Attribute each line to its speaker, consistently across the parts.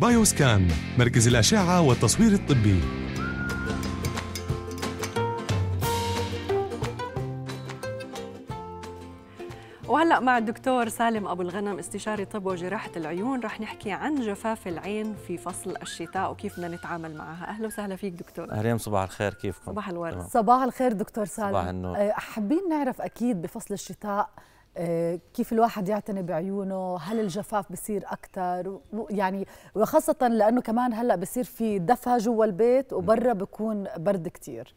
Speaker 1: بايوسكان مركز الأشعة والتصوير الطبي
Speaker 2: وهلا مع الدكتور سالم ابو الغنم استشاري طب وجراحه العيون رح نحكي عن جفاف العين في فصل الشتاء وكيف بدنا نتعامل معها اهلا وسهلا فيك دكتور اهلا
Speaker 3: صباح الخير كيفكم صباح الورد صباح
Speaker 2: الخير دكتور سالم صباح النور أه، حابين نعرف اكيد بفصل الشتاء
Speaker 1: آه، كيف الواحد يعتني بعيونه هل الجفاف بصير اكثر يعني وخاصه لانه كمان هلا بصير في دفى جوا البيت وبرا بكون برد كثير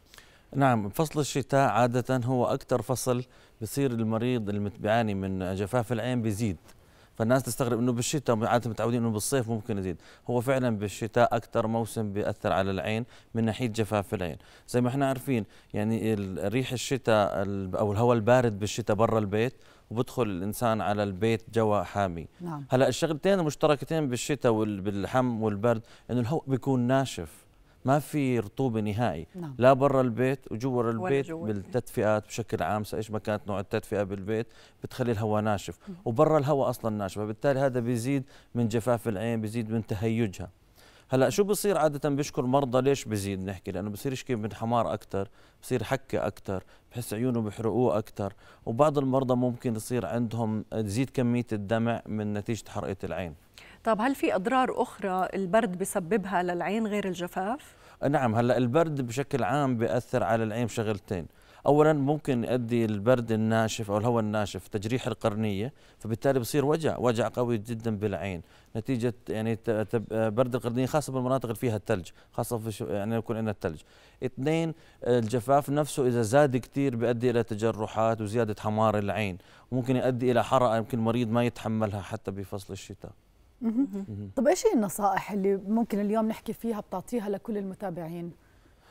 Speaker 3: نعم فصل الشتاء عادة هو أكثر فصل بصير المريض اللي بيعاني من جفاف العين بيزيد فالناس تستغرب انه بالشتاء عاده متعودين انه بالصيف ممكن يزيد هو فعلا بالشتاء اكثر موسم بياثر على العين من ناحيه جفاف العين زي ما احنا عارفين يعني ريح الشتاء او الهواء البارد بالشتاء برا البيت وبدخل الانسان على البيت جوا حامي نعم. هلا الشغلتين المشتركتين بالشتاء بالحم والبرد انه الهواء بيكون ناشف ما في رطوبة نهائي نعم. لا برا البيت وجوا البيت بالتدفئات بشكل عام ايش ما كانت نوع التدفئة بالبيت بتخلي الهواء ناشف وبرا الهواء أصلا ناشف فبالتالي هذا بيزيد من جفاف العين بيزيد من تهيجها هلا شو بصير عاده بيشكر مرضى ليش بزيد نحكي لانه بصير يشكي من حمار اكثر بصير حكه اكثر بحس عيونه بحرقوه اكثر وبعض المرضى ممكن يصير عندهم تزيد كميه الدمع من نتيجه حرقه العين
Speaker 2: طب هل في اضرار اخرى البرد بسببها للعين غير الجفاف
Speaker 3: نعم هلا البرد بشكل عام بياثر على العين شغلتين اولا ممكن يؤدي البرد الناشف او الهواء الناشف تجريح القرنيه فبالتالي بصير وجع وجع قوي جدا بالعين نتيجه يعني برد القرنيه خاصه بالمناطق اللي فيها الثلج خاصه في يعني يكون عندنا الثلج اثنين الجفاف نفسه اذا زاد كثير بيؤدي الى تجرحات وزياده حمار العين وممكن يؤدي الى حرقه يمكن المريض ما يتحملها حتى بفصل الشتاء
Speaker 1: طب ايش هي النصائح اللي ممكن اليوم نحكي فيها بتعطيها لكل المتابعين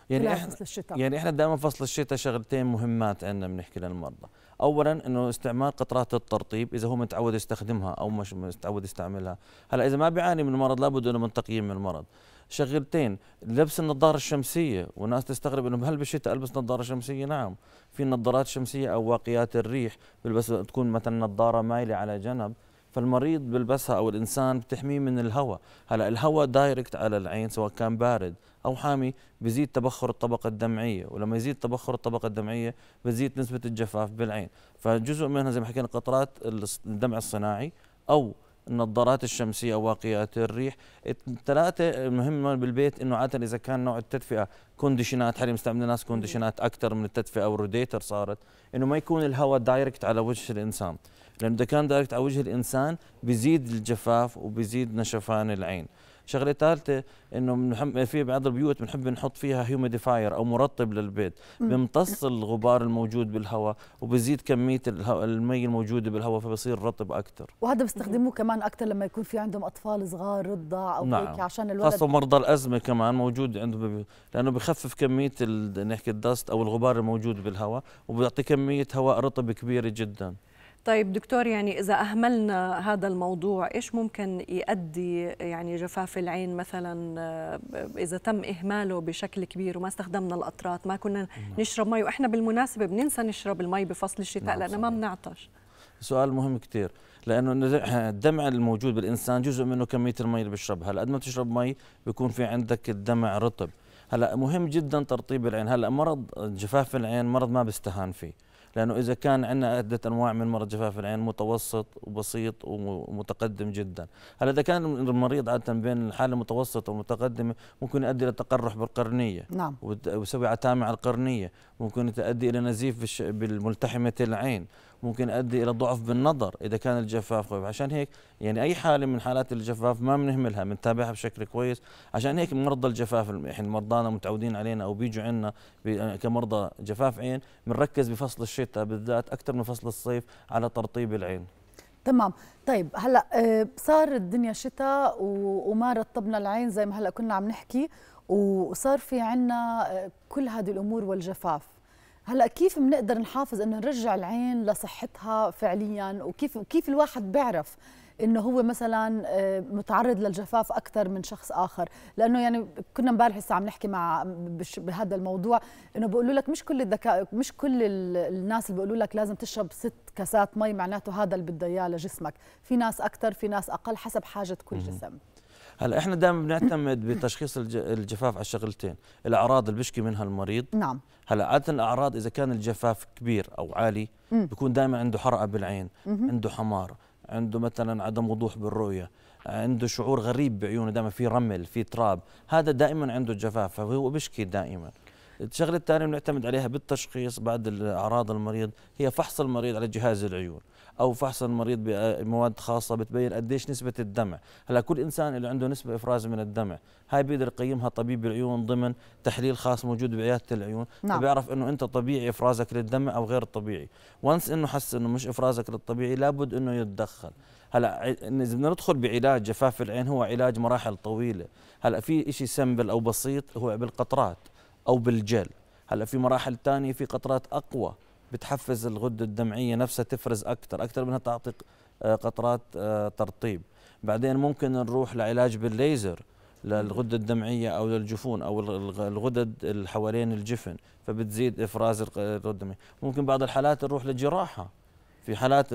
Speaker 1: يعني احنا فصل الشتاء يعني احنا دائما
Speaker 3: فصل الشتاء شغلتين مهمات عندنا بنحكي للمرضى اولا انه استعمال قطرات الترطيب اذا هو متعود يستخدمها او مش متعود يستعملها هلا اذا ما بيعاني من المرض لابد انه من تقييم المرض شغلتين لبس النظارة الشمسية والناس تستغرب انه هل بالشتاء البس نظارة شمسية نعم في نظارات شمسية او واقيات الريح بلبس تكون مثلا نظارة مايلة على جنب فالمريض بلبسها او الانسان بتحميه من الهواء هلا الهواء دايركت على العين سواء كان بارد او حامي بزيد تبخر الطبقه الدمعيه ولما يزيد تبخر الطبقه الدمعيه بتزيد نسبه الجفاف بالعين فجزء منها زي ما حكينا قطرات الدمع الصناعي او النظارات الشمسيه واقيات الريح الثلاثه مهمه بالبيت انه عاده اذا كان نوع التدفئه كونديشنات حاليا مستعمل ناس كونديشنات اكثر من التدفئه روديتر صارت انه ما يكون الهواء دايركت على وجه الانسان لانه اذا كان دايركت على وجه الانسان بيزيد الجفاف وبيزيد نشفان العين شغله ثالثه انه بنحب في بعض البيوت بنحب نحط فيها هيوميديفاير او مرطب للبيت بيمتص الغبار الموجود بالهواء وبزيد كميه المي الموجوده بالهواء فبصير رطب اكثر
Speaker 1: وهذا بيستخدموه كمان اكثر لما يكون في عندهم اطفال صغار رضع او نعم. هيك عشان الولد خاصه
Speaker 3: مرضى الازمه كمان موجود عندهم لانه بخفف كميه نحكي الدست او الغبار الموجود بالهواء وبيعطي كميه هواء رطب كبيره جدا
Speaker 2: طيب دكتور يعني إذا أهملنا هذا الموضوع إيش ممكن يؤدي يعني جفاف العين مثلا آه، إذا تم إهماله بشكل كبير وما استخدمنا الاطرات ما كنا نعم. نشرب مي وإحنا بالمناسبة بننسى نشرب المي بفصل الشتاء نعم، لأنه ما بنعطش
Speaker 3: سؤال مهم كثير لانه الدمع الموجود بالانسان جزء منه كميه المي اللي بيشربها هلا قد ما تشرب مي بيكون في عندك الدمع رطب هلا مهم جدا ترطيب العين هلا مرض جفاف العين مرض ما بيستهان فيه لأنه إذا كان عندنا عدة أنواع من مرض جفاف العين متوسط وبسيط ومتقدم جدا هلا إذا كان المريض عادة بين الحالة المتوسطة والمتقدمة ممكن يؤدي إلى تقرح بالقرنية نعم ويسوي عتامة على القرنية ممكن تؤدي إلى نزيف بالملتحمة العين ممكن يؤدي الى ضعف بالنظر اذا كان الجفاف قوي عشان هيك يعني اي حاله من حالات الجفاف ما بنهملها بنتابعها بشكل كويس عشان هيك مرضى الجفاف احنا مرضانا متعودين علينا او بيجوا عنا كمرضى جفاف عين بنركز بفصل الشتاء بالذات اكثر من فصل الصيف على ترطيب العين
Speaker 1: تمام طيب هلا آه، صار الدنيا شتاء وما رطبنا العين زي ما هلا كنا عم نحكي وصار في عنا آه، كل هذه الامور والجفاف هلا كيف بنقدر نحافظ انه نرجع العين لصحتها فعليا وكيف كيف الواحد بيعرف انه هو مثلا آه، متعرض للجفاف اكثر من شخص اخر لانه يعني كنا امبارح لسه عم نحكي مع بهذا الموضوع انه بيقولوا لك مش كل الذكاء مش كل الناس اللي بيقولوا لك لازم تشرب ست كاسات مي معناته هذا اللي بده اياه لجسمك في ناس اكثر في ناس اقل حسب حاجه كل جسم
Speaker 3: هلا احنا دائما بنعتمد بتشخيص الجفاف على شغلتين الاعراض اللي بيشكي منها المريض نعم هلا عاده الاعراض اذا كان الجفاف كبير او عالي م. بيكون دائما عنده حرقه بالعين مم. عنده حمار عنده مثلا عدم وضوح بالرؤيه عنده شعور غريب بعيونه دائما في رمل في تراب هذا دائما عنده جفاف فهو بيشكي دائما الشغله الثانيه بنعتمد عليها بالتشخيص بعد الاعراض المريض هي فحص المريض على جهاز العيون او فحص المريض بمواد خاصه بتبين قديش نسبه الدمع هلا كل انسان اللي عنده نسبه افراز من الدمع هاي بيقدر يقيمها طبيب العيون ضمن تحليل خاص موجود بعياده العيون نعم. بيعرف انه انت طبيعي افرازك للدمع او غير طبيعي وانس انه حس انه مش افرازك للطبيعي لابد انه يتدخل هلا اذا بدنا ندخل بعلاج جفاف العين هو علاج مراحل طويله هلا في شيء سمبل او بسيط هو بالقطرات او بالجل هلا في مراحل ثانيه في قطرات اقوى بتحفز الغده الدمعيه نفسها تفرز اكثر اكثر منها تعطي آه، قطرات آه، ترطيب بعدين ممكن نروح لعلاج بالليزر للغده الدمعيه او للجفون او الغدد اللي حوالين الجفن فبتزيد افراز الغده الدمعيه ممكن بعض الحالات نروح للجراحه في حالات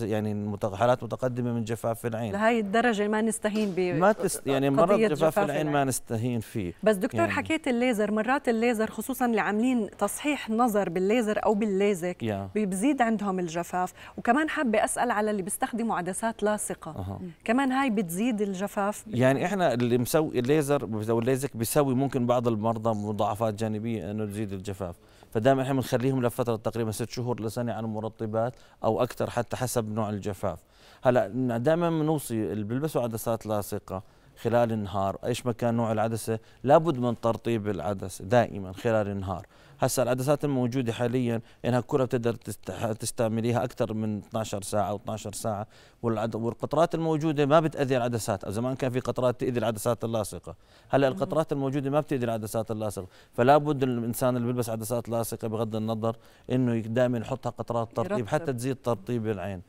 Speaker 3: يعني حالات متقدمه من جفاف العين
Speaker 2: لهي الدرجه ما نستهين ب ما تست يعني مرض جفاف, جفاف العين, العين
Speaker 3: ما نستهين فيه بس دكتور يعني حكيت
Speaker 2: الليزر مرات الليزر خصوصا اللي عاملين تصحيح نظر بالليزر او بالليزك yeah. بيزيد عندهم الجفاف وكمان حابه اسال على اللي بيستخدموا عدسات لاصقه أه. كمان هاي بتزيد الجفاف يعني احنا
Speaker 3: اللي مسوي الليزر او الليزك بيسوي ممكن بعض المرضى مضاعفات جانبيه انه تزيد الجفاف فدائما احنا بنخليهم لفتره تقريبا ست شهور لسنه على مرطب النبات او اكثر حتى حسب نوع الجفاف هلا دائما بنوصي اللي بيلبسوا عدسات لاصقه خلال النهار ايش ما كان نوع العدسه لابد من ترطيب العدسه دائما خلال النهار هسه العدسات الموجوده حاليا انها كلها بتقدر تستعمليها اكثر من 12 ساعه او 12 ساعه والقطرات الموجوده ما بتاذي العدسات زمان كان في قطرات تاذي العدسات اللاصقه هلا القطرات الموجوده ما بتاذي العدسات اللاصقه فلا بد الانسان اللي بيلبس عدسات لاصقه بغض النظر انه دائما يحطها قطرات ترطيب حتى تزيد ترطيب العين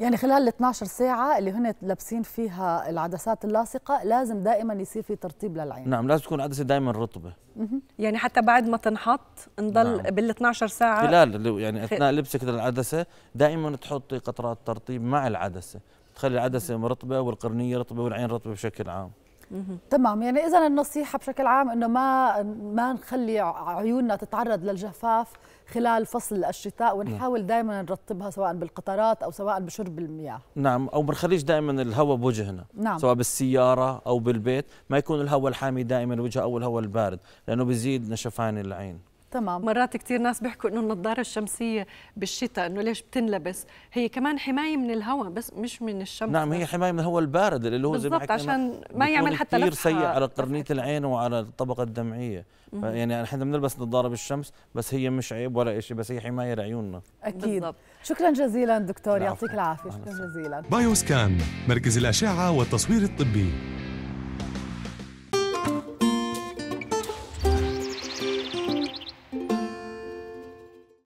Speaker 1: يعني خلال ال 12 ساعة اللي هن لابسين فيها العدسات
Speaker 2: اللاصقة لازم دائما يصير في ترطيب للعين
Speaker 3: نعم لازم تكون عدسة دائما رطبة
Speaker 2: يعني حتى بعد ما تنحط نضل نعم. بال 12 ساعة خلال
Speaker 3: يعني أثناء لبسك للعدسة دائما تحطي قطرات ترطيب مع العدسة تخلي العدسة رطبة والقرنية رطبة والعين رطبة
Speaker 1: بشكل عام تمام يعني اذا النصيحه بشكل عام انه ما ما نخلي عيوننا تتعرض للجفاف خلال فصل الشتاء نعم. ونحاول دائما نرطبها سواء بالقطرات او سواء بشرب المياه
Speaker 3: نعم او بنخليش دائما الهواء بوجهنا نعم. سواء بالسياره او بالبيت ما يكون الهواء الحامي دائما وجه او الهواء البارد لانه بيزيد نشفان العين
Speaker 2: تمام مرات كثير ناس بيحكوا انه النظاره الشمسيه بالشتاء انه ليش بتنلبس هي كمان حمايه من الهواء بس مش من الشمس نعم هي
Speaker 3: حمايه من الهواء البارد اللي هو زي ما عشان
Speaker 2: ما يعمل حتى كثير سيء على
Speaker 3: قرنيه العين وعلى الطبقه الدمعيه يعني احنا بنلبس نظاره بالشمس بس هي مش عيب ولا شيء بس هي حمايه لعيوننا
Speaker 2: اكيد بالضبط. شكرا
Speaker 1: جزيلا دكتور يعطيك العافيه شكرا جزيلا بايوسكان مركز الاشعه والتصوير الطبي